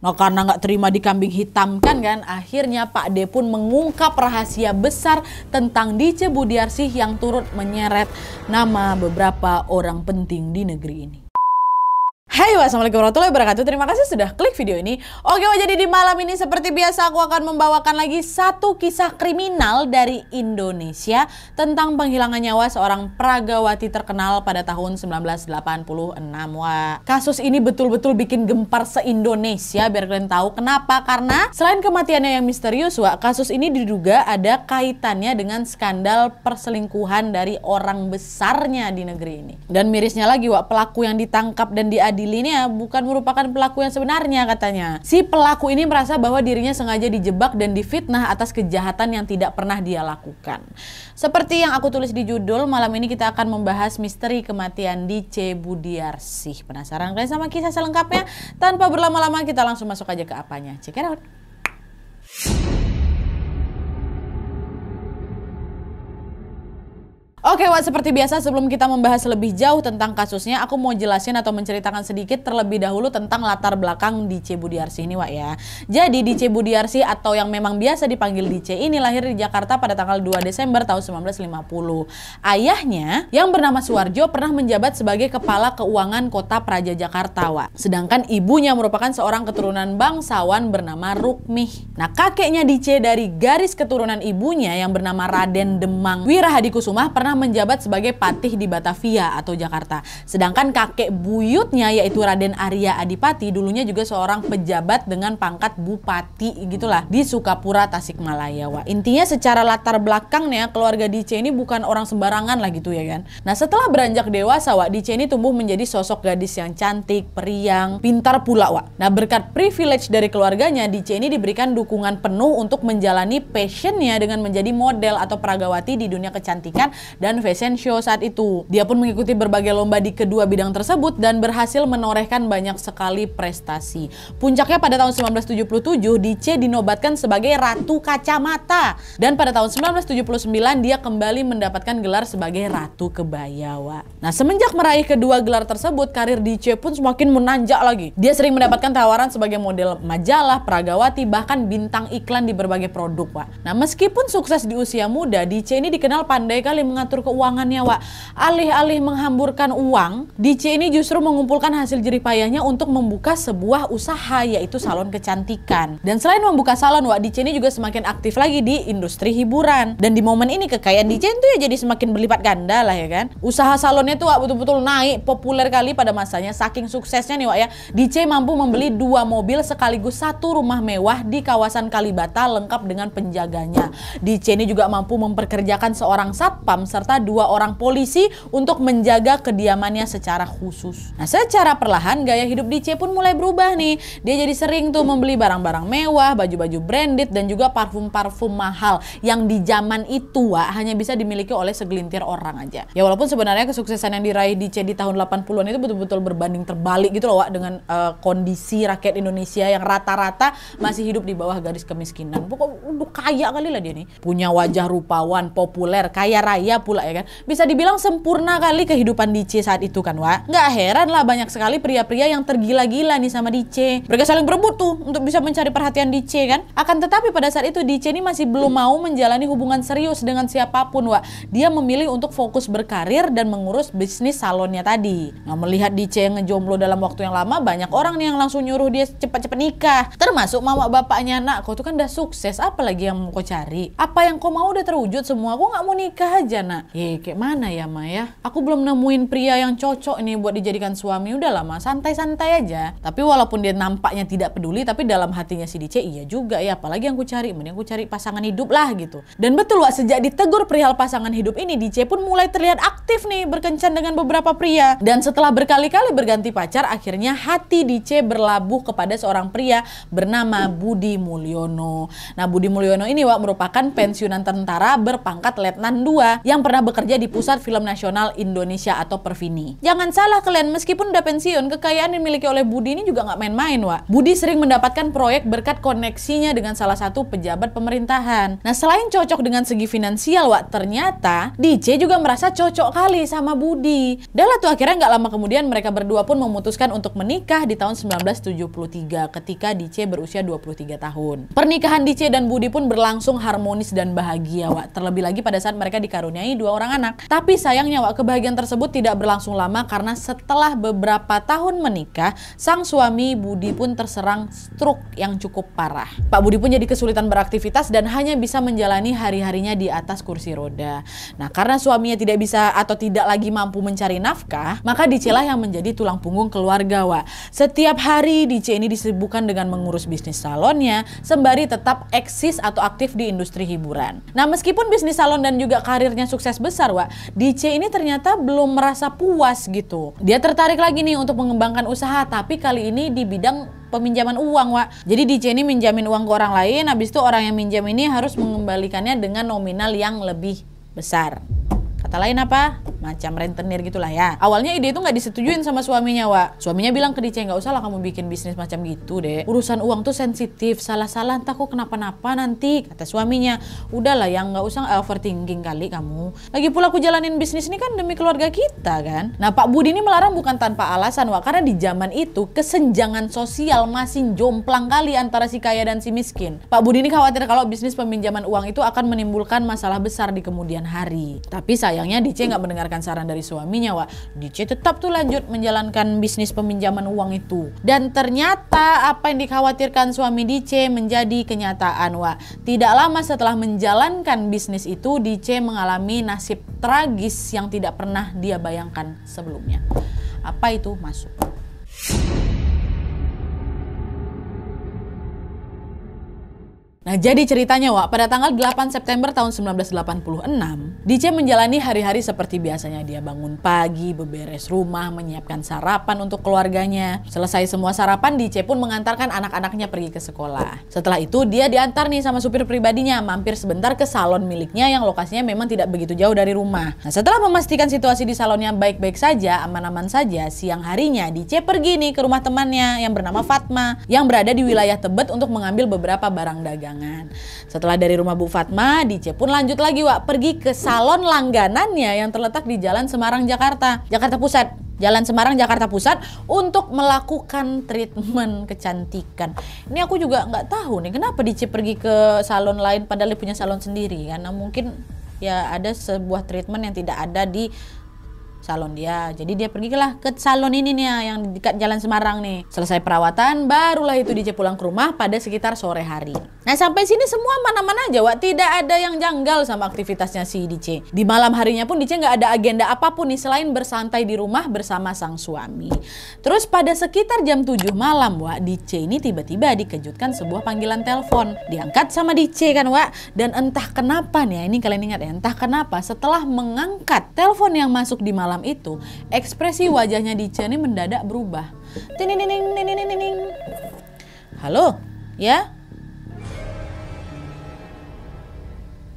Nah karena nggak terima di dikambing kan kan, akhirnya Pak D pun mengungkap rahasia besar tentang Dice Budiarsih yang turut menyeret nama beberapa orang penting di negeri ini. Hai, wassalamualaikum warahmatullahi wabarakatuh. Terima kasih sudah klik video ini. Oke, wah, jadi di malam ini seperti biasa aku akan membawakan lagi satu kisah kriminal dari Indonesia tentang penghilangan nyawa seorang pragawati terkenal pada tahun 1986. Wah, kasus ini betul-betul bikin gempar se-Indonesia biar kalian tahu kenapa. Karena selain kematiannya yang misterius, wah, kasus ini diduga ada kaitannya dengan skandal perselingkuhan dari orang besarnya di negeri ini. Dan mirisnya lagi, wah, pelaku yang ditangkap dan diadili Fadili ini bukan merupakan pelaku yang sebenarnya katanya. Si pelaku ini merasa bahwa dirinya sengaja dijebak dan difitnah atas kejahatan yang tidak pernah dia lakukan. Seperti yang aku tulis di judul, malam ini kita akan membahas misteri kematian di C. Budiarsih. Penasaran kalian sama kisah selengkapnya? Tanpa berlama-lama kita langsung masuk aja ke apanya. Check it out. Oke Wak, seperti biasa sebelum kita membahas lebih jauh tentang kasusnya, aku mau jelasin atau menceritakan sedikit terlebih dahulu tentang latar belakang Dice Budiarsi ini Wak ya. Jadi Dice Budiarsi atau yang memang biasa dipanggil Dice ini lahir di Jakarta pada tanggal 2 Desember tahun 1950. Ayahnya yang bernama Suwarjo pernah menjabat sebagai Kepala Keuangan Kota Praja Jakarta Wak. Sedangkan ibunya merupakan seorang keturunan bangsawan bernama Rukmih. Nah kakeknya Dice dari garis keturunan ibunya yang bernama Raden Demang Wirahadikusumah pernah menjabat sebagai patih di Batavia atau Jakarta. Sedangkan kakek buyutnya yaitu Raden Arya Adipati dulunya juga seorang pejabat dengan pangkat bupati gitulah di Sukapura Tasikmalaya. Wah, intinya secara latar belakangnya keluarga Dice ini bukan orang sembarangan lah gitu ya kan. Nah, setelah beranjak dewasa, Wak, Dice ini tumbuh menjadi sosok gadis yang cantik, periang, pintar pula, Wak. Nah, berkat privilege dari keluarganya, Dice ini diberikan dukungan penuh untuk menjalani passionnya dengan menjadi model atau peragawati di dunia kecantikan dan fashion show saat itu. Dia pun mengikuti berbagai lomba di kedua bidang tersebut dan berhasil menorehkan banyak sekali prestasi. Puncaknya pada tahun 1977 Dice dinobatkan sebagai Ratu Kacamata dan pada tahun 1979 dia kembali mendapatkan gelar sebagai Ratu Kebayawa. Nah semenjak meraih kedua gelar tersebut karir Dice pun semakin menanjak lagi. Dia sering mendapatkan tawaran sebagai model majalah, pragawati, bahkan bintang iklan di berbagai produk Pak. Nah meskipun sukses di usia muda Dice ini dikenal pandai kali mengatur mengatur keuangannya, Wak. Alih-alih menghamburkan uang, DC ini justru mengumpulkan hasil jerih payahnya untuk membuka sebuah usaha yaitu salon kecantikan. Dan selain membuka salon, Wak, DC ini juga semakin aktif lagi di industri hiburan. Dan di momen ini kekayaan DC itu ya jadi semakin berlipat ganda lah ya kan. Usaha salonnya tuh Wak betul-betul naik, populer kali pada masanya saking suksesnya nih Wak ya. DC mampu membeli dua mobil sekaligus satu rumah mewah di kawasan Kalibata lengkap dengan penjaganya. DC ini juga mampu memperkerjakan seorang satpam serta serta dua orang polisi untuk menjaga kediamannya secara khusus. Nah secara perlahan gaya hidup DC pun mulai berubah nih. Dia jadi sering tuh membeli barang-barang mewah, baju-baju branded dan juga parfum-parfum mahal yang di zaman itu wah, hanya bisa dimiliki oleh segelintir orang aja. Ya walaupun sebenarnya kesuksesan yang diraih DC di tahun 80-an itu betul-betul berbanding terbalik gitu loh Wak dengan uh, kondisi rakyat Indonesia yang rata-rata masih hidup di bawah garis kemiskinan. Pokoknya kaya kali lah dia nih. Punya wajah rupawan, populer, kaya raya, pula ya kan. Bisa dibilang sempurna kali kehidupan Dice saat itu kan Wak. Nggak heran lah banyak sekali pria-pria yang tergila-gila nih sama Dice. Mereka saling berebut tuh untuk bisa mencari perhatian Dice kan. Akan tetapi pada saat itu Dice ini masih belum mau menjalani hubungan serius dengan siapapun Wak. Dia memilih untuk fokus berkarir dan mengurus bisnis salonnya tadi. Nah melihat Dice yang ngejomblo dalam waktu yang lama banyak orang nih yang langsung nyuruh dia cepat-cepat nikah. Termasuk mama bapaknya nak kau tuh kan udah sukses apalagi yang mau kau cari. Apa yang kau mau udah terwujud semua. aku nggak mau nikah aja nak gimana? kayak mana ya Maya? Aku belum nemuin pria yang cocok nih buat dijadikan suami. Udah lama, santai-santai aja. Tapi walaupun dia nampaknya tidak peduli, tapi dalam hatinya si Dice iya juga ya. Apalagi yang ku cari, mending aku cari pasangan hidup lah gitu. Dan betul Wak, sejak ditegur perihal pasangan hidup ini, Dice pun mulai terlihat aktif nih berkencan dengan beberapa pria. Dan setelah berkali-kali berganti pacar, akhirnya hati Dice berlabuh kepada seorang pria bernama Budi Mulyono. Nah, Budi Mulyono ini Wak merupakan pensiunan tentara berpangkat letnan 2 yang pernah bekerja di Pusat Film Nasional Indonesia atau Perfini. Jangan salah kalian, meskipun udah pensiun, kekayaan yang dimiliki oleh Budi ini juga nggak main-main, Wak. Budi sering mendapatkan proyek berkat koneksinya dengan salah satu pejabat pemerintahan. Nah, selain cocok dengan segi finansial, Wak, ternyata DJ juga merasa cocok kali sama Budi. Dalam tuh akhirnya nggak lama kemudian mereka berdua pun memutuskan untuk menikah di tahun 1973 ketika DC berusia 23 tahun. Pernikahan DC dan Budi pun berlangsung harmonis dan bahagia, Wak. Terlebih lagi pada saat mereka dikaruniai dua orang anak. Tapi sayangnya Wak, kebahagiaan tersebut tidak berlangsung lama karena setelah beberapa tahun menikah, sang suami Budi pun terserang stroke yang cukup parah. Pak Budi pun jadi kesulitan beraktivitas dan hanya bisa menjalani hari-harinya di atas kursi roda. Nah, karena suaminya tidak bisa atau tidak lagi mampu mencari nafkah, maka lah yang menjadi tulang punggung keluarga Wak. Setiap hari Dice ini disibukkan dengan mengurus bisnis salonnya, sembari tetap eksis atau aktif di industri hiburan. Nah, meskipun bisnis salon dan juga karirnya sukses sukses besar, Wak, DC ini ternyata belum merasa puas gitu. Dia tertarik lagi nih untuk mengembangkan usaha, tapi kali ini di bidang peminjaman uang, Wak. Jadi DC ini minjamin uang ke orang lain, habis itu orang yang minjam ini harus mengembalikannya dengan nominal yang lebih besar. Kata lain apa? macam rentenir gitulah ya. Awalnya ide itu nggak disetujuin sama suaminya, Wak. Suaminya bilang ke Dice, nggak usah lah kamu bikin bisnis macam gitu deh. Urusan uang tuh sensitif, salah-salah entah kok kenapa-napa nanti. Kata suaminya, udahlah yang nggak usah eh, overthinking kali kamu. Lagi pula aku jalanin bisnis ini kan demi keluarga kita kan. Nah Pak Budi ini melarang bukan tanpa alasan, Wa. Karena di zaman itu kesenjangan sosial masih jomplang kali antara si kaya dan si miskin. Pak Budi ini khawatir kalau bisnis peminjaman uang itu akan menimbulkan masalah besar di kemudian hari. Tapi sayangnya Dice nggak mendengar berdasarkan saran dari suaminya wah DJ tetap tuh lanjut menjalankan bisnis peminjaman uang itu dan ternyata apa yang dikhawatirkan suami DC menjadi kenyataan wah tidak lama setelah menjalankan bisnis itu DC mengalami nasib tragis yang tidak pernah dia bayangkan sebelumnya apa itu masuk Nah, jadi ceritanya, Wak, pada tanggal 8 September tahun 1986, DJ menjalani hari-hari seperti biasanya. Dia bangun pagi, beberes rumah, menyiapkan sarapan untuk keluarganya. Selesai semua sarapan, DJ pun mengantarkan anak-anaknya pergi ke sekolah. Setelah itu, dia diantar nih sama supir pribadinya, mampir sebentar ke salon miliknya yang lokasinya memang tidak begitu jauh dari rumah. Nah, setelah memastikan situasi di salonnya baik-baik saja, aman-aman saja, siang harinya DJ pergi nih ke rumah temannya yang bernama Fatma, yang berada di wilayah Tebet untuk mengambil beberapa barang dagang jangan. Setelah dari rumah Bu Fatma, Dice pun lanjut lagi Wak pergi ke salon langganannya yang terletak di Jalan Semarang Jakarta, Jakarta Pusat. Jalan Semarang Jakarta Pusat untuk melakukan treatment kecantikan. Ini aku juga nggak tahu nih kenapa Dici pergi ke salon lain padahal dia punya salon sendiri karena mungkin ya ada sebuah treatment yang tidak ada di salon dia. Jadi dia pergilah ke salon ini nih yang dekat Jalan Semarang nih. Selesai perawatan, barulah itu DJ pulang ke rumah pada sekitar sore hari. Nah sampai sini semua mana-mana aja, Wak. tidak ada yang janggal sama aktivitasnya si DJ. Di malam harinya pun DC nggak ada agenda apapun nih selain bersantai di rumah bersama sang suami. Terus pada sekitar jam 7 malam, Wak, DJ ini tiba-tiba dikejutkan sebuah panggilan telepon. Diangkat sama DJ kan, Wak. Dan entah kenapa nih, ya, ini kalian ingat ya, entah kenapa setelah mengangkat telepon yang masuk di malam malam itu, ekspresi wajahnya Dice ini mendadak berubah. Halo, ya?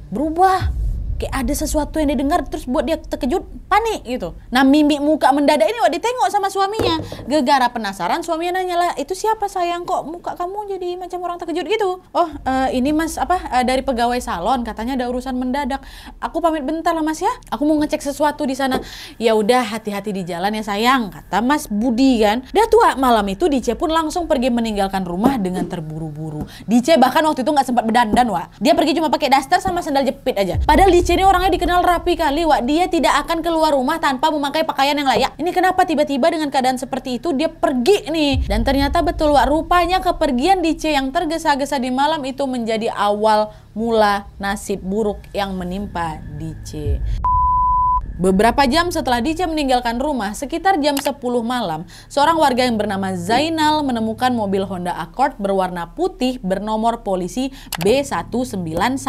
Berubah. Kayak ada sesuatu yang didengar terus buat dia terkejut panik gitu. Nah mimik muka mendadak ini waktu ditengok sama suaminya. Gegara penasaran suaminya nanya lah itu siapa sayang kok muka kamu jadi macam orang terkejut gitu. Oh uh, ini mas apa uh, dari pegawai salon katanya ada urusan mendadak. Aku pamit bentar lah mas ya. Aku mau ngecek sesuatu di sana. Ya udah hati-hati di jalan ya sayang kata mas Budi kan. Dah tua malam itu Dice pun langsung pergi meninggalkan rumah dengan terburu-buru. Dice bahkan waktu itu nggak sempat berdandan wa. Dia pergi cuma pakai daster sama sandal jepit aja. Padahal Dice ini orangnya dikenal rapi kali wa. Dia tidak akan ke keluar rumah tanpa memakai pakaian yang layak. Ini kenapa tiba-tiba dengan keadaan seperti itu dia pergi nih. Dan ternyata betul Wak, rupanya kepergian Dice yang tergesa-gesa di malam itu menjadi awal mula nasib buruk yang menimpa Dice. Beberapa jam setelah DJ meninggalkan rumah, sekitar jam 10 malam, seorang warga yang bernama Zainal menemukan mobil Honda Accord berwarna putih bernomor polisi b 1911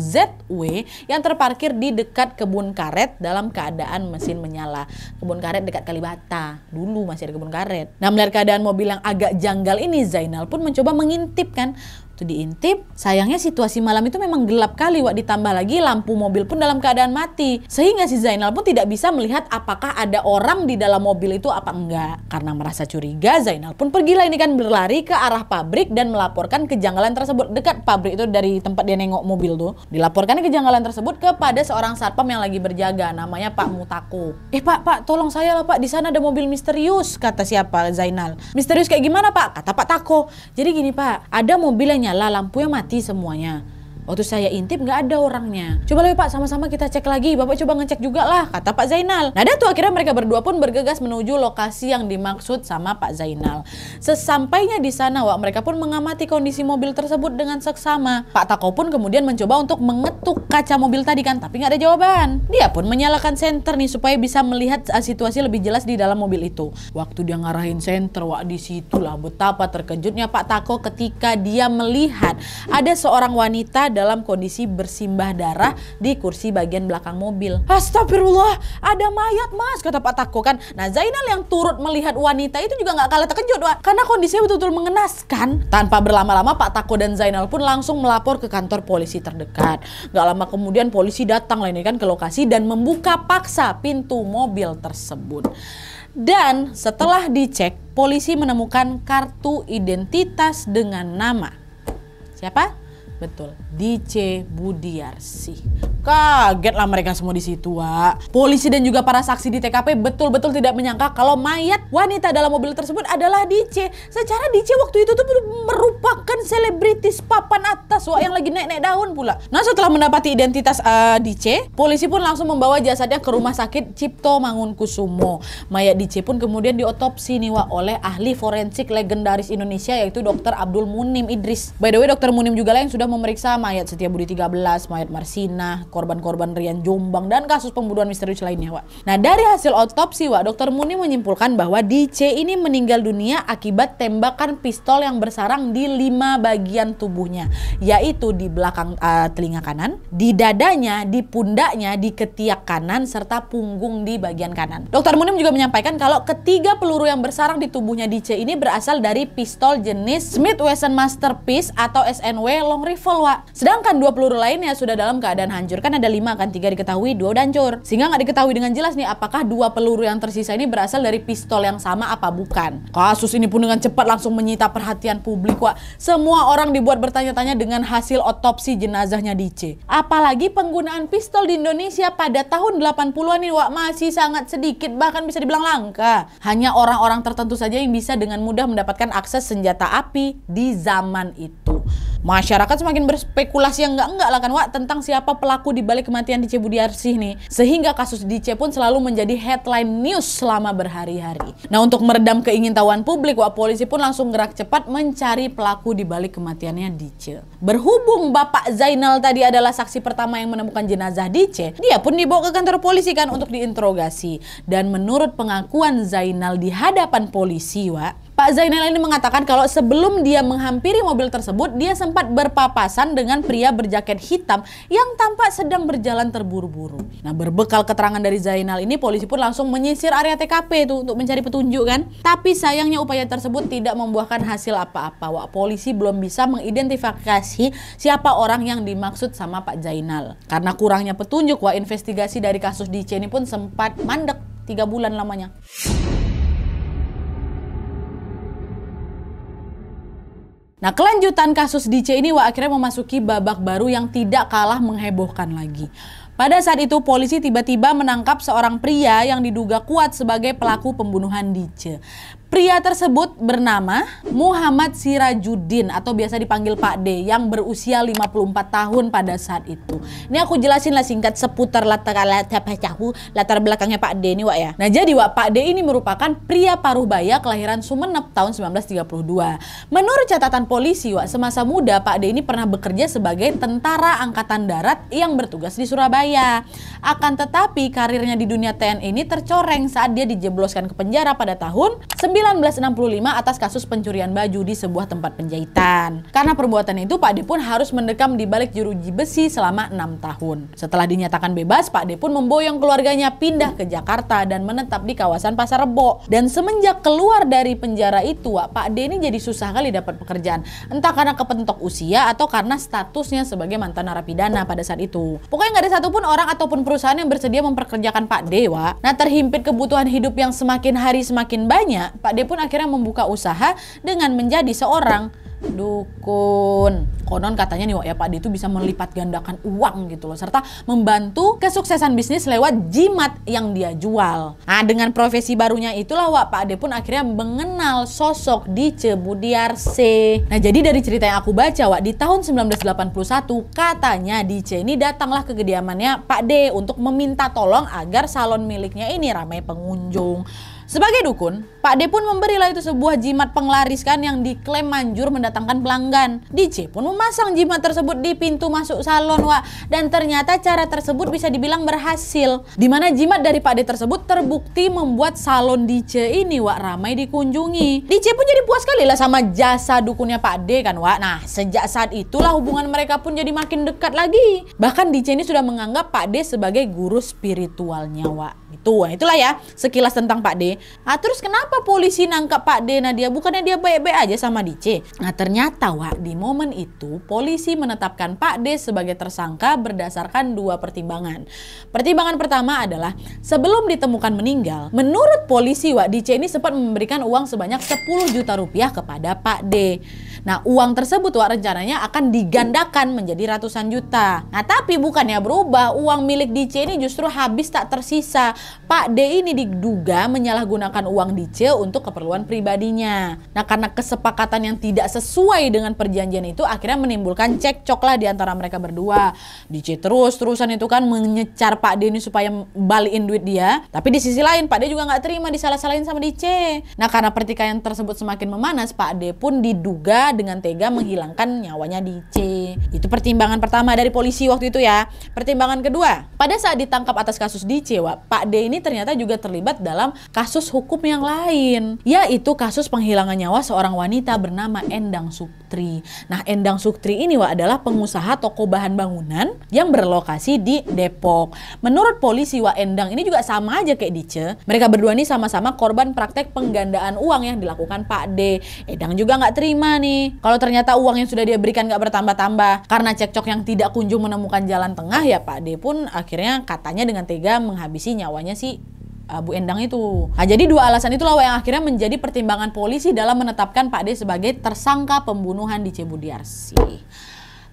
zw yang terparkir di dekat kebun karet dalam keadaan mesin menyala. Kebun karet dekat Kalibata, dulu masih ada kebun karet. Nah melihat keadaan mobil yang agak janggal ini, Zainal pun mencoba mengintip kan, itu diintip. Sayangnya situasi malam itu memang gelap kali, Wak. Ditambah lagi lampu mobil pun dalam keadaan mati. Sehingga si Zainal pun tidak bisa melihat apakah ada orang di dalam mobil itu apa enggak. Karena merasa curiga, Zainal pun pergilah ini kan berlari ke arah pabrik dan melaporkan kejanggalan tersebut dekat pabrik itu dari tempat dia nengok mobil tuh. Dilaporkan kejanggalan tersebut kepada seorang satpam yang lagi berjaga namanya Pak Mutako. "Eh, Pak, Pak, tolong saya lah, Pak. Di sana ada mobil misterius," kata siapa? Zainal. "Misterius kayak gimana, Pak?" kata Pak Tako. "Jadi gini, Pak. Ada mobil yang nyala, lampunya mati semuanya. Waktu saya intip nggak ada orangnya. Coba lagi Pak sama-sama kita cek lagi. Bapak coba ngecek juga lah kata Pak Zainal. Nah tuh akhirnya mereka berdua pun bergegas menuju lokasi yang dimaksud sama Pak Zainal. Sesampainya di sana Wak mereka pun mengamati kondisi mobil tersebut dengan seksama. Pak Tako pun kemudian mencoba untuk mengetuk kaca mobil tadi kan tapi nggak ada jawaban. Dia pun menyalakan senter nih supaya bisa melihat eh, situasi lebih jelas di dalam mobil itu. Waktu dia ngarahin senter Wak disitulah betapa terkejutnya Pak Tako ketika dia melihat ada seorang wanita dalam kondisi bersimbah darah di kursi bagian belakang mobil. Astagfirullah, ada mayat mas, kata Pak Tako kan. Nah Zainal yang turut melihat wanita itu juga nggak kalah terkejut, Wak. Karena kondisinya betul-betul mengenaskan. Tanpa berlama-lama Pak Tako dan Zainal pun langsung melapor ke kantor polisi terdekat. Gak lama kemudian polisi datang lah ini kan ke lokasi dan membuka paksa pintu mobil tersebut. Dan setelah dicek, polisi menemukan kartu identitas dengan nama. Siapa? Betul. DC Budiarsi, Kaget lah mereka semua di situ, Wak. Polisi dan juga para saksi di TKP betul-betul tidak menyangka kalau mayat wanita dalam mobil tersebut adalah DC. Secara DC waktu itu tuh merupakan selebritis papan atas identitas Wak yang lagi naik-naik daun pula. Nah setelah mendapati identitas uh, Dice, polisi pun langsung membawa jasadnya ke rumah sakit Cipto Mangunkusumo. Mayat Dice pun kemudian diotopsi nih Wak oleh ahli forensik legendaris Indonesia yaitu Dr. Abdul Munim Idris. By the way Dr. Munim juga lah yang sudah memeriksa mayat Setia Budi 13, mayat Marsina, korban-korban Rian Jombang, dan kasus pembunuhan misterius lainnya Wak. Nah dari hasil otopsi Wak, Dr. Munim menyimpulkan bahwa Dice ini meninggal dunia akibat tembakan pistol yang bersarang di lima bagian tubuhnya yaitu di belakang uh, telinga kanan, di dadanya, di pundaknya, di ketiak kanan serta punggung di bagian kanan. Dokter Munim juga menyampaikan kalau ketiga peluru yang bersarang di tubuhnya DC ini berasal dari pistol jenis Smith Wesson Masterpiece atau SNW long rifle, Wak. Sedangkan dua peluru lainnya sudah dalam keadaan hancur. Kan ada lima kan, tiga diketahui, dua udah hancur. Sehingga nggak diketahui dengan jelas nih apakah dua peluru yang tersisa ini berasal dari pistol yang sama apa bukan. Kasus ini pun dengan cepat langsung menyita perhatian publik, Wak. Semua orang dibuat bertanya-tanya dengan dengan hasil otopsi jenazahnya Dice. Apalagi penggunaan pistol di Indonesia pada tahun 80-an ini Wak masih sangat sedikit bahkan bisa dibilang langka. Hanya orang-orang tertentu saja yang bisa dengan mudah mendapatkan akses senjata api di zaman itu. Masyarakat semakin berspekulasi yang enggak-enggak lah kan Wak tentang siapa pelaku di balik kematian Dice Budiarsih nih. Sehingga kasus Dice pun selalu menjadi headline news selama berhari-hari. Nah untuk meredam keingintahuan publik Wak polisi pun langsung gerak cepat mencari pelaku di balik kematiannya Dice. Berhubung Bapak Zainal tadi adalah saksi pertama yang menemukan jenazah Dice, dia pun dibawa ke kantor polisi kan untuk diinterogasi. Dan menurut pengakuan Zainal di hadapan polisi, Wak, Pak Zainal ini mengatakan kalau sebelum dia menghampiri mobil tersebut, dia sempat berpapasan dengan pria berjaket hitam yang tampak sedang berjalan terburu-buru. Nah, berbekal keterangan dari Zainal ini, polisi pun langsung menyisir area TKP itu untuk mencari petunjuk kan. Tapi sayangnya upaya tersebut tidak membuahkan hasil apa-apa. Wah, polisi belum bisa mengidentifikasi siapa orang yang dimaksud sama Pak Zainal. Karena kurangnya petunjuk, wah investigasi dari kasus DC ini pun sempat mandek tiga bulan lamanya. Nah, kelanjutan kasus DC ini wah akhirnya memasuki babak baru yang tidak kalah menghebohkan lagi. Pada saat itu polisi tiba-tiba menangkap seorang pria yang diduga kuat sebagai pelaku pembunuhan Dice. Pria tersebut bernama Muhammad Sirajuddin atau biasa dipanggil Pak D yang berusia 54 tahun pada saat itu. Ini aku jelasin lah singkat seputar latar latar, latar belakangnya Pak D ini Wak ya. Nah jadi Wak Pak D ini merupakan pria paruh baya kelahiran Sumeneb tahun 1932. Menurut catatan polisi Wak semasa muda Pak D ini pernah bekerja sebagai tentara angkatan darat yang bertugas di Surabaya kaya. Akan tetapi karirnya di dunia TNI ini tercoreng saat dia dijebloskan ke penjara pada tahun 1965 atas kasus pencurian baju di sebuah tempat penjahitan. Karena perbuatan itu Pak De pun harus mendekam di balik jeruji besi selama enam tahun. Setelah dinyatakan bebas, Pak De pun memboyong keluarganya pindah ke Jakarta dan menetap di kawasan Pasar Rebo. Dan semenjak keluar dari penjara itu, Pak De ini jadi susah kali dapat pekerjaan. Entah karena kepentok usia atau karena statusnya sebagai mantan narapidana pada saat itu. Pokoknya nggak ada satu Satupun orang ataupun perusahaan yang bersedia memperkerjakan Pak Dewa, nah terhimpit kebutuhan hidup yang semakin hari semakin banyak, Pak Dewa pun akhirnya membuka usaha dengan menjadi seorang dukun. Konon katanya nih Wak, ya Pak D itu bisa melipat gandakan uang gitu loh serta membantu kesuksesan bisnis lewat jimat yang dia jual. Nah, dengan profesi barunya itulah Wak Pak D pun akhirnya mengenal sosok di Cebudiarse. Nah, jadi dari cerita yang aku baca Wak di tahun 1981 katanya Dice ini datanglah ke kediamannya Pak D untuk meminta tolong agar salon miliknya ini ramai pengunjung. Sebagai dukun, Pak D pun memberilah itu sebuah jimat penglaris kan yang diklaim manjur mendatangkan pelanggan. DC pun memasang jimat tersebut di pintu masuk salon, Wak. Dan ternyata cara tersebut bisa dibilang berhasil. Dimana jimat dari Pak D tersebut terbukti membuat salon DC ini, Wak, ramai dikunjungi. DC pun jadi puas sekali lah sama jasa dukunnya Pak D kan, Wak. Nah, sejak saat itulah hubungan mereka pun jadi makin dekat lagi. Bahkan DC ini sudah menganggap Pak D sebagai guru spiritualnya, Wak. Itu, itulah ya sekilas tentang Pak D. Nah, terus kenapa polisi nangkap Pak D Nadia? Bukannya dia baik-baik aja sama Dice? Nah, ternyata Wak, di momen itu polisi menetapkan Pak D sebagai tersangka berdasarkan dua pertimbangan. Pertimbangan pertama adalah sebelum ditemukan meninggal, menurut polisi Wak, Dice ini sempat memberikan uang sebanyak 10 juta rupiah kepada Pak D. Nah, uang tersebut Wak rencananya akan digandakan menjadi ratusan juta. Nah, tapi bukannya berubah, uang milik DC ini justru habis tak tersisa. Pak D ini diduga menyalahgunakan uang DC untuk keperluan pribadinya. Nah, karena kesepakatan yang tidak sesuai dengan perjanjian itu akhirnya menimbulkan cekcok lah di antara mereka berdua. DC terus-terusan itu kan menyecar Pak D ini supaya balikin duit dia. Tapi di sisi lain Pak D juga nggak terima disalah-salahin sama DC. Nah, karena pertikaian tersebut semakin memanas, Pak D pun diduga dengan tega menghilangkan nyawanya di C. Itu pertimbangan pertama dari polisi waktu itu ya. Pertimbangan kedua, pada saat ditangkap atas kasus di C, Wak, Pak D ini ternyata juga terlibat dalam kasus hukum yang lain, yaitu kasus penghilangan nyawa seorang wanita bernama Endang Suktri. Nah, Endang Suktri ini Wak, adalah pengusaha toko bahan bangunan yang berlokasi di Depok. Menurut polisi, Wak Endang ini juga sama aja kayak Dice. Mereka berdua ini sama-sama korban praktek penggandaan uang yang dilakukan Pak D. Endang juga nggak terima nih kalau ternyata uang yang sudah dia berikan gak bertambah-tambah karena cekcok yang tidak kunjung menemukan jalan tengah ya Pak D pun akhirnya katanya dengan tega menghabisi nyawanya si eh, Bu Endang itu. Nah, jadi dua alasan itulah yang akhirnya menjadi pertimbangan polisi dalam menetapkan Pak D sebagai tersangka pembunuhan di Cebu Diarsi.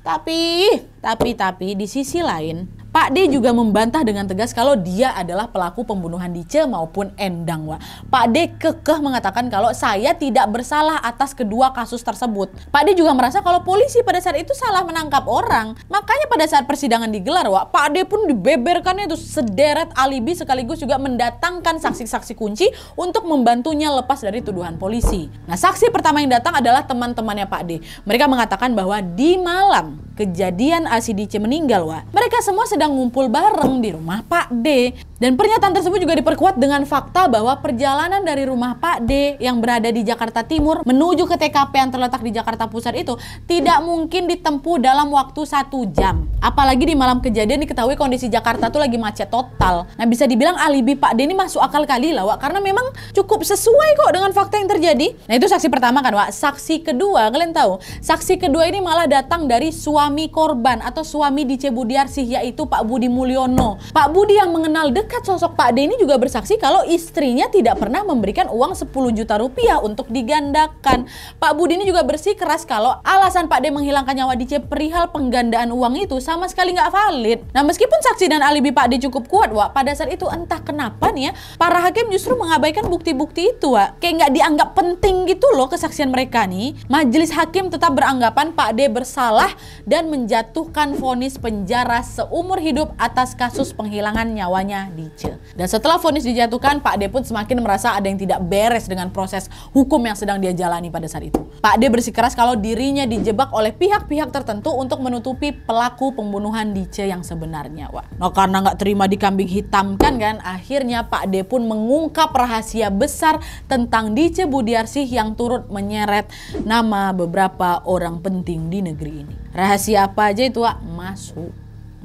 Tapi, tapi, tapi di sisi lain, Pak D juga membantah dengan tegas kalau dia adalah pelaku pembunuhan Dice maupun Endang, Wak. Pak D kekeh mengatakan kalau saya tidak bersalah atas kedua kasus tersebut. Pak D juga merasa kalau polisi pada saat itu salah menangkap orang. Makanya pada saat persidangan digelar, Wak, Pak D pun dibeberkan itu sederet alibi sekaligus juga mendatangkan saksi-saksi kunci untuk membantunya lepas dari tuduhan polisi. Nah, saksi pertama yang datang adalah teman-temannya Pak D. Mereka mengatakan bahwa di malam kejadian ACDC meninggal, Wak, mereka semua sedang ngumpul bareng di rumah Pak D. Dan pernyataan tersebut juga diperkuat dengan fakta bahwa perjalanan dari rumah Pak D yang berada di Jakarta Timur menuju ke TKP yang terletak di Jakarta Pusat itu tidak mungkin ditempuh dalam waktu satu jam. Apalagi di malam kejadian diketahui kondisi Jakarta tuh lagi macet total. Nah bisa dibilang alibi Pak D ini masuk akal kali lah, Wak, karena memang cukup sesuai kok dengan fakta yang terjadi. Nah itu saksi pertama kan, Wak. Saksi kedua, kalian tahu, saksi kedua ini malah datang dari suara suami korban atau suami di Cebudiarsih yaitu Pak Budi Mulyono. Pak Budi yang mengenal dekat sosok Pak D ini juga bersaksi kalau istrinya tidak pernah memberikan uang 10 juta rupiah untuk digandakan. Pak Budi ini juga bersikeras kalau alasan Pak D menghilangkan nyawa di Cep perihal penggandaan uang itu sama sekali nggak valid. Nah meskipun saksi dan alibi Pak D cukup kuat, Wak, pada saat itu entah kenapa nih ya, para hakim justru mengabaikan bukti-bukti itu, Wak. Kayak nggak dianggap penting gitu loh kesaksian mereka nih. Majelis hakim tetap beranggapan Pak D bersalah dan menjatuhkan vonis penjara seumur hidup atas kasus penghilangan nyawanya C. Dan setelah vonis dijatuhkan, Pak D pun semakin merasa ada yang tidak beres dengan proses hukum yang sedang dia jalani pada saat itu. Pak D bersikeras kalau dirinya dijebak oleh pihak-pihak tertentu untuk menutupi pelaku pembunuhan C yang sebenarnya. Wah, nah karena nggak terima di kambing hitam kan kan, akhirnya Pak D pun mengungkap rahasia besar tentang Dice Budiarsih yang turut menyeret nama beberapa orang penting di negeri ini rahasia apa aja itu Wak masuk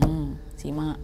hmm, simak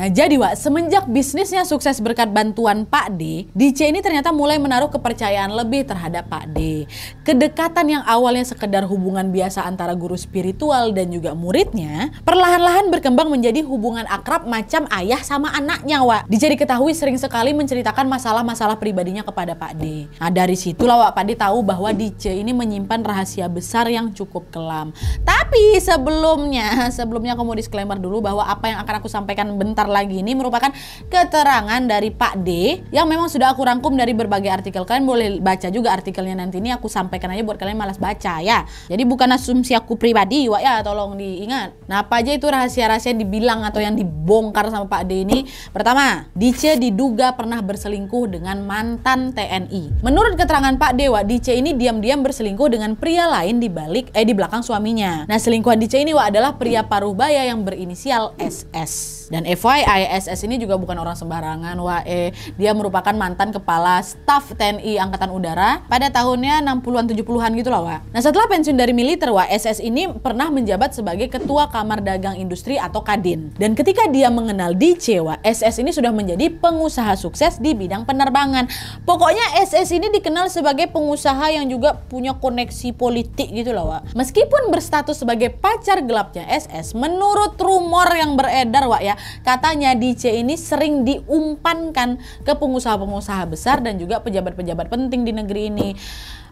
Nah jadi Wak, semenjak bisnisnya sukses berkat bantuan Pak D, DC ini ternyata mulai menaruh kepercayaan lebih terhadap Pak D. Kedekatan yang awalnya sekedar hubungan biasa antara guru spiritual dan juga muridnya, perlahan-lahan berkembang menjadi hubungan akrab macam ayah sama anaknya Wak. DC diketahui sering sekali menceritakan masalah-masalah pribadinya kepada Pak D. Nah dari situlah Wak Pak D tahu bahwa DC ini menyimpan rahasia besar yang cukup kelam. Tapi sebelumnya, sebelumnya aku mau disclaimer dulu bahwa apa yang akan aku sampaikan bentar lagi ini merupakan keterangan dari Pak D yang memang sudah aku rangkum dari berbagai artikel. Kalian boleh baca juga artikelnya nanti ini aku sampaikan aja buat kalian malas baca ya. Jadi bukan asumsi aku pribadi, Wak ya tolong diingat. Nah, apa aja itu rahasia-rahasia yang dibilang atau yang dibongkar sama Pak D ini? Pertama, Dice diduga pernah berselingkuh dengan mantan TNI. Menurut keterangan Pak Dewa, Dice ini diam-diam berselingkuh dengan pria lain di balik eh di belakang suaminya. Nah, selingkuhan Dice ini Wak adalah pria paruh baya yang berinisial SS. Dan FYI FYI, ISS ini juga bukan orang sembarangan. eh dia merupakan mantan kepala staf TNI Angkatan Udara pada tahunnya 60-an 70-an gitu loh Wa. Nah, setelah pensiun dari militer, SS ini pernah menjabat sebagai Ketua Kamar Dagang Industri atau Kadin. Dan ketika dia mengenal DC, Wa, SS ini sudah menjadi pengusaha sukses di bidang penerbangan. Pokoknya SS ini dikenal sebagai pengusaha yang juga punya koneksi politik gitu loh Wa. Meskipun berstatus sebagai pacar gelapnya SS, menurut rumor yang beredar, Wa ya, kata katanya DJ ini sering diumpankan ke pengusaha-pengusaha besar dan juga pejabat-pejabat penting di negeri ini.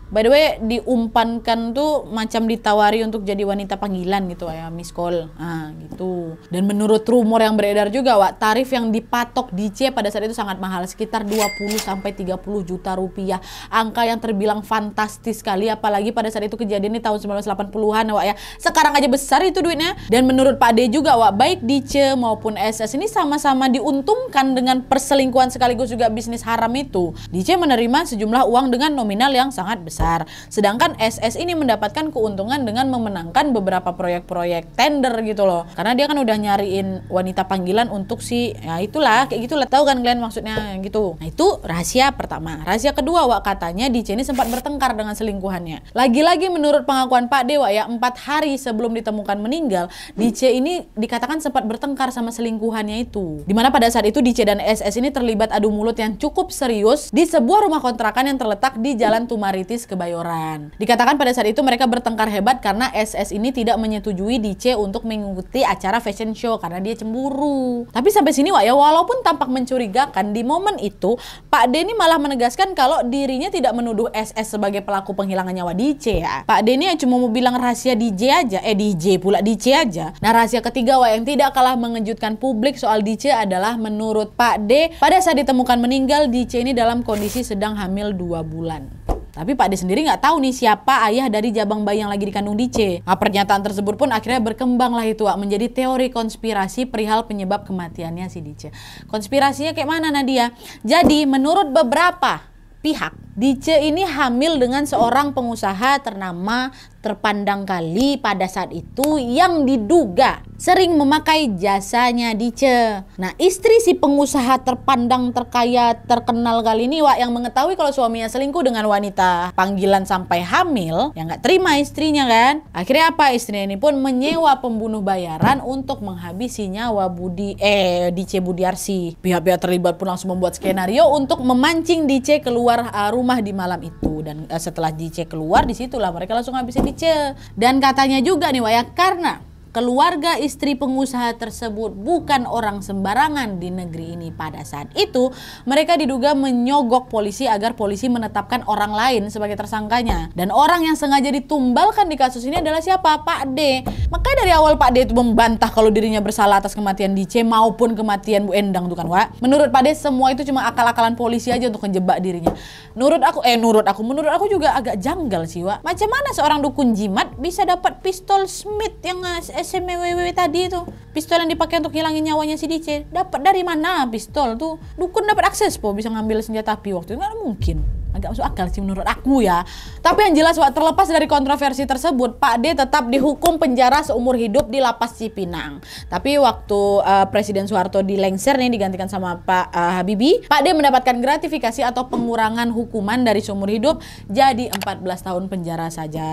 By the way, diumpankan tuh macam ditawari untuk jadi wanita panggilan gitu, ya miss call, ah gitu. Dan menurut rumor yang beredar juga, Wak, tarif yang dipatok DJ pada saat itu sangat mahal, sekitar 20 sampai 30 juta rupiah. Angka yang terbilang fantastis sekali, apalagi pada saat itu kejadian di tahun 1980-an, Wak ya. Sekarang aja besar itu duitnya. Dan menurut Pak D juga, Wak, baik DJ maupun SS ini sama-sama diuntungkan dengan perselingkuhan sekaligus juga bisnis haram itu. DJ menerima sejumlah uang dengan nominal yang sangat besar besar. Sedangkan SS ini mendapatkan keuntungan dengan memenangkan beberapa proyek-proyek tender gitu loh. Karena dia kan udah nyariin wanita panggilan untuk si ya itulah kayak gitu lah tahu kan kalian maksudnya gitu. Nah itu rahasia pertama. Rahasia kedua Wak katanya di Jenny sempat bertengkar dengan selingkuhannya. Lagi-lagi menurut pengakuan Pak Dewa ya empat hari sebelum ditemukan meninggal C ini dikatakan sempat bertengkar sama selingkuhannya itu. Dimana pada saat itu C dan SS ini terlibat adu mulut yang cukup serius di sebuah rumah kontrakan yang terletak di Jalan Tumaritis Kebayoran. Dikatakan pada saat itu mereka bertengkar hebat karena SS ini tidak menyetujui DC untuk mengikuti acara fashion show karena dia cemburu. Tapi sampai sini Wak ya, walaupun tampak mencurigakan, di momen itu Pak Denny malah menegaskan kalau dirinya tidak menuduh SS sebagai pelaku penghilangan nyawa DC ya. Pak Denny yang cuma mau bilang rahasia DJ aja, eh DJ pula DC aja. Nah rahasia ketiga Wak yang tidak kalah mengejutkan publik soal DC adalah menurut Pak D, pada saat ditemukan meninggal, DC ini dalam kondisi sedang hamil dua bulan. Tapi Pak D sendiri nggak tahu nih siapa ayah dari jabang bayi yang lagi dikandung Dice. Nah, pernyataan tersebut pun akhirnya berkembang lah itu Wak, menjadi teori konspirasi perihal penyebab kematiannya si Dice. Konspirasinya kayak mana Nadia? Jadi menurut beberapa pihak dice ini hamil dengan seorang pengusaha ternama terpandang kali pada saat itu yang diduga sering memakai jasanya Dice. Nah, istri si pengusaha terpandang terkaya terkenal kali ini Wak yang mengetahui kalau suaminya selingkuh dengan wanita panggilan sampai hamil, yang nggak terima istrinya kan. Akhirnya apa? Istrinya ini pun menyewa pembunuh bayaran untuk menghabisi nyawa Budi eh Dice Budiarsi. Pihak-pihak terlibat pun langsung membuat skenario untuk memancing Dice keluar uh, rumah rumah di malam itu dan eh, setelah Dice keluar di disitulah mereka langsung habisin Dice dan katanya juga nih Waya karena Keluarga istri pengusaha tersebut bukan orang sembarangan di negeri ini. Pada saat itu, mereka diduga menyogok polisi agar polisi menetapkan orang lain sebagai tersangkanya. Dan orang yang sengaja ditumbalkan di kasus ini adalah siapa? Pak D. makanya dari awal Pak D itu membantah kalau dirinya bersalah atas kematian Dice maupun kematian Bu Endang tuh kan, Wak. Menurut Pak D, semua itu cuma akal-akalan polisi aja untuk menjebak dirinya. Menurut aku, eh menurut aku, menurut aku juga agak janggal sih, Wak. Macam mana seorang dukun jimat bisa dapat pistol Smith yang eh, SMWW tadi itu pistol yang dipakai untuk hilangin nyawanya si DC dapat dari mana pistol tuh dukun dapat akses po bisa ngambil senjata api waktu itu nggak mungkin agak masuk akal sih menurut aku ya. Tapi yang jelas waktu terlepas dari kontroversi tersebut, Pak D tetap dihukum penjara seumur hidup di lapas Cipinang. Tapi waktu uh, Presiden Soeharto dilengser nih digantikan sama Pak uh, Habibie, Pak D mendapatkan gratifikasi atau pengurangan hukuman dari seumur hidup jadi 14 tahun penjara saja.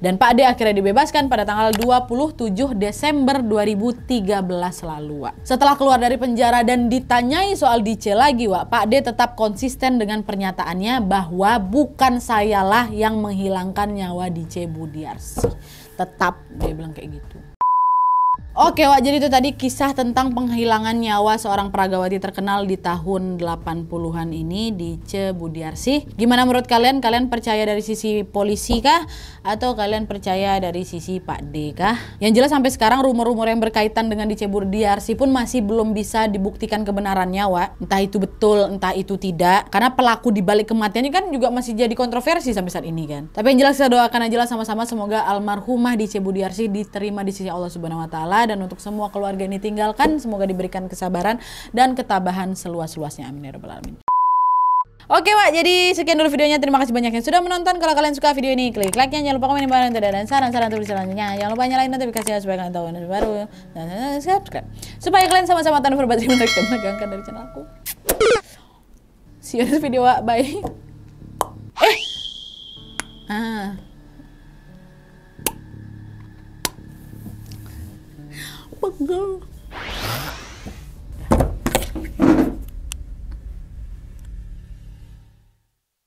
Dan Pak D akhirnya dibebaskan pada tanggal 27 Desember 2013 lalu. Wak. Setelah keluar dari penjara dan ditanyai soal DC lagi, Wak, Pak D tetap konsisten dengan pernyataannya bahwa bahwa bukan sayalah yang menghilangkan nyawa DJ Budiarsi. Tetap dia bilang kayak gitu. Oke, Wak. Jadi itu tadi kisah tentang penghilangan nyawa seorang peragawati terkenal di tahun 80-an ini di Ce Budiarsih. Gimana menurut kalian? Kalian percaya dari sisi polisi kah? Atau kalian percaya dari sisi Pak D kah? Yang jelas sampai sekarang rumor-rumor yang berkaitan dengan di Ce pun masih belum bisa dibuktikan kebenarannya, Wak. Entah itu betul, entah itu tidak. Karena pelaku di balik kematiannya kan juga masih jadi kontroversi sampai saat ini kan. Tapi yang jelas kita doakan aja lah sama-sama semoga almarhumah di Ce Budiarsih diterima di sisi Allah Subhanahu wa taala dan untuk semua keluarga ini tinggalkan. Semoga diberikan kesabaran dan ketabahan seluas-luasnya. Amin ya rabbal alamin. Oke Wak, jadi sekian dulu videonya. Terima kasih banyak yang sudah menonton. Kalau kalian suka video ini, klik like-nya. Jangan lupa komen dan dan saran-saran video selanjutnya. Jangan lupa nyalain notifikasinya supaya kalian tahu yang baru. Dan subscribe. Supaya kalian sama-sama tanpa berbahasa untuk menegangkan dari channelku. See you next video, Wak. Bye. Eh! Ah. fuck, girl.